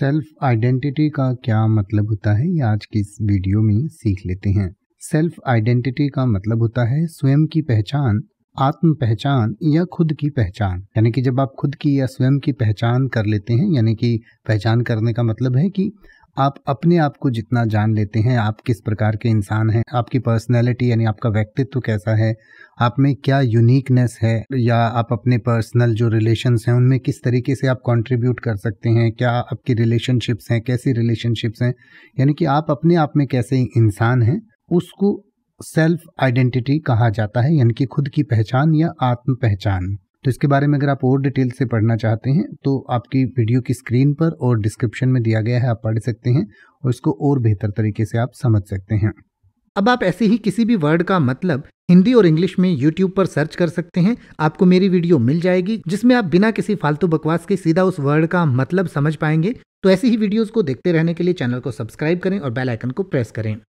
self identity का क्या मतलब होता है ये आज की इस वीडियो में सीख लेते हैं सेल्फ आइडेंटिटी का मतलब होता है स्वयं की पहचान आत्म पहचान या खुद की पहचान यानी कि जब आप खुद की या स्वयं की पहचान कर लेते हैं यानी कि पहचान करने का मतलब है कि आप अपने आप को जितना जान लेते हैं आप किस प्रकार के इंसान हैं आपकी पर्सनैलिटी यानी आपका व्यक्तित्व कैसा है आप में क्या यूनिकनेस है या आप अपने पर्सनल जो रिलेशंस हैं उनमें किस तरीके से आप कंट्रीब्यूट कर सकते हैं क्या आपकी रिलेशनशिप्स हैं कैसी रिलेशनशिप्स हैं यानी कि आप अपने आप में कैसे इंसान हैं उसको सेल्फ आइडेंटिटी कहा जाता है यानी कि खुद की पहचान या आत्म पहचान तो इसके बारे में अगर आप और डिटेल से पढ़ना चाहते हैं तो आपकी वीडियो की स्क्रीन पर और डिस्क्रिप्शन में दिया गया है आप पढ़ सकते हैं और इसको और बेहतर तरीके से आप समझ सकते हैं अब आप ऐसे ही किसी भी वर्ड का मतलब हिंदी और इंग्लिश में यूट्यूब पर सर्च कर सकते हैं आपको मेरी वीडियो मिल जाएगी जिसमें आप बिना किसी फालतू बकवास के सीधा उस वर्ड का मतलब समझ पाएंगे तो ऐसी ही वीडियोस को देखते रहने के लिए चैनल को सब्सक्राइब करें और बेल आइकन को प्रेस करें